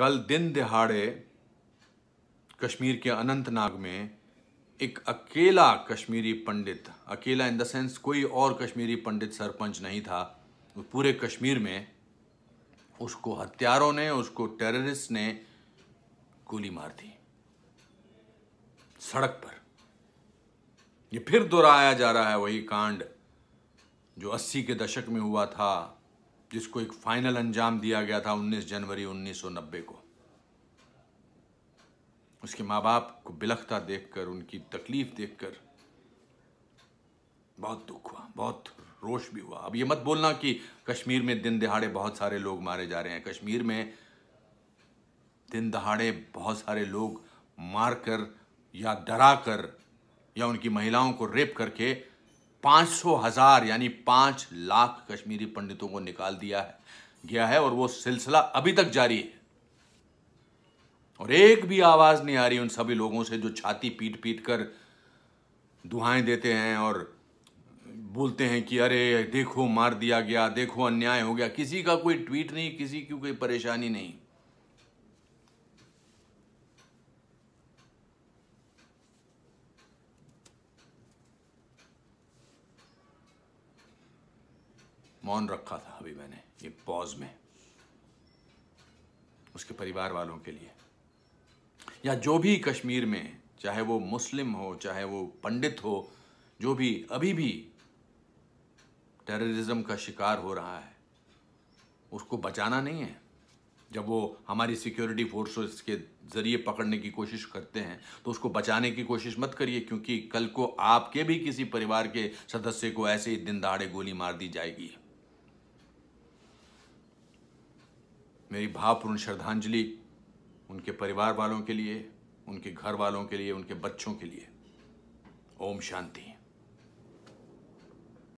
कल दिन दिहाड़े कश्मीर के अनंतनाग में एक अकेला कश्मीरी पंडित अकेला इन द सेंस कोई और कश्मीरी पंडित सरपंच नहीं था पूरे कश्मीर में उसको हत्यारों ने उसको टेररिस्ट ने गोली मार दी सड़क पर ये फिर दोहराया जा रहा है वही कांड जो 80 के दशक में हुआ था जिसको एक फाइनल अंजाम दिया गया था 19 जनवरी 1990 को उसके माँ बाप को बिलखता देखकर उनकी तकलीफ देखकर बहुत दुख हुआ बहुत रोश भी हुआ अब ये मत बोलना कि कश्मीर में दिन दहाड़े बहुत सारे लोग मारे जा रहे हैं कश्मीर में दिन दहाड़े बहुत सारे लोग मारकर या डरा कर या उनकी महिलाओं को रेप करके पाँच सौ हज़ार यानी पाँच लाख कश्मीरी पंडितों को निकाल दिया है गया है और वो सिलसिला अभी तक जारी है और एक भी आवाज़ नहीं आ रही उन सभी लोगों से जो छाती पीट पीट कर दुहाएं देते हैं और बोलते हैं कि अरे देखो मार दिया गया देखो अन्याय हो गया किसी का कोई ट्वीट नहीं किसी की कोई परेशानी नहीं मौन रखा था अभी मैंने ये पॉज में उसके परिवार वालों के लिए या जो भी कश्मीर में चाहे वो मुस्लिम हो चाहे वो पंडित हो जो भी अभी भी टेररिज्म का शिकार हो रहा है उसको बचाना नहीं है जब वो हमारी सिक्योरिटी फोर्सेस के ज़रिए पकड़ने की कोशिश करते हैं तो उसको बचाने की कोशिश मत करिए क्योंकि कल को आपके भी किसी परिवार के सदस्य को ऐसे ही दिन दहाड़े गोली मार दी जाएगी मेरी भावपूर्ण श्रद्धांजलि उनके परिवार वालों के लिए उनके घर वालों के लिए उनके बच्चों के लिए ओम शांति